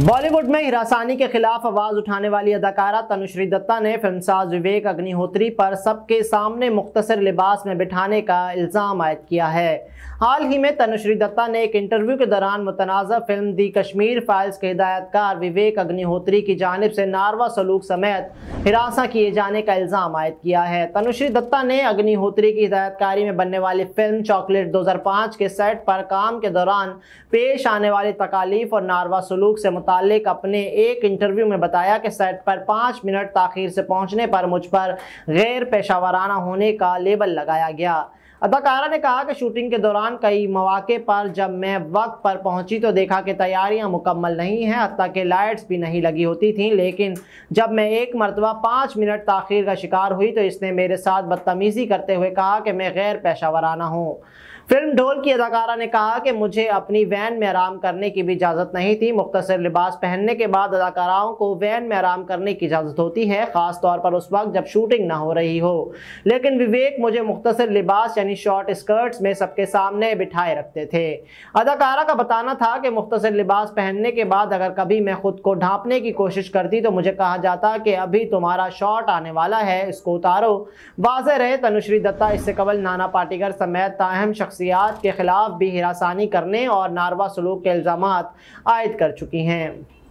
बॉलीवुड में हिरासानी के खिलाफ आवाज उठाने वाली अदाकारा तनुश्री दत्ता ने फिल्मसाज विवेक अग्निहोत्री पर सबके सामने मुख्तसर लिबास में बिठाने का इल्ज़ाम आयद किया है हाल ही में तनुश्री दत्ता ने एक इंटरव्यू के दौरान मुतनाज़ फिल्म दी कश्मीर फाइल्स के हिदायतकार विवेक अग्निहोत्री की जानब से नारवा सलूक समेत हिरासा किए जाने का इल्ज़ाम आयद किया है तनुश्री दत्ता ने अग्निहोत्री की हिदायतकारी में बनने वाली फिल्म चॉकलेट दो हज़ार पाँच के सेट पर काम के दौरान पेश आने वाली तकालीफ और नारवा सलूक से मुतालिक अपने एक इंटरव्यू में बताया कि सेट पर पाँच मिनट तखिर से पहुँचने पर मुझ पर गैर पेशावराना होने का लेबल लगाया गया अदाकारा ने कहा कि शूटिंग के दौरान कई मौाक़े पर जब मैं वक्त पर पहुंची तो देखा कि तैयारियां मुकम्मल नहीं हैं हती कि लाइट्स भी नहीं लगी होती थीं लेकिन जब मैं एक मरतबा पाँच मिनट तखिर का शिकार हुई तो इसने मेरे साथ बदतमीज़ी करते हुए कहा कि मैं गैर पेशा हूँ फिल्म ढोल की अदाकारा ने कहा कि मुझे अपनी वैन में आराम करने की भी इजाज़त नहीं थी मुख्तर लिबास पहनने के बाद अदाकाराओं को वैन में आराम करने की इजाज़त होती है ख़ास तौर पर उस वक्त जब शूटिंग ना हो रही हो लेकिन विवेक मुझे मुख्तर लिबास यानी शॉर्ट स्कर्ट्स में सबके सामने बिठाए रखते थे अदाकारा का बताना था कि मुख्तर लिबास पहनने के बाद अगर कभी मैं खुद को ढांपने की कोशिश करती तो मुझे कहा जाता कि अभी तुम्हारा शॉर्ट आने वाला है इसको उतारो वाज रहे तनुश्री दत्ता इससे कबल नाना पाटीगर समेत ताहम शख्सियात के खिलाफ भी हिरासानी करने और नारवा सलूक के इल्ज़ाम आयद कर चुकी हैं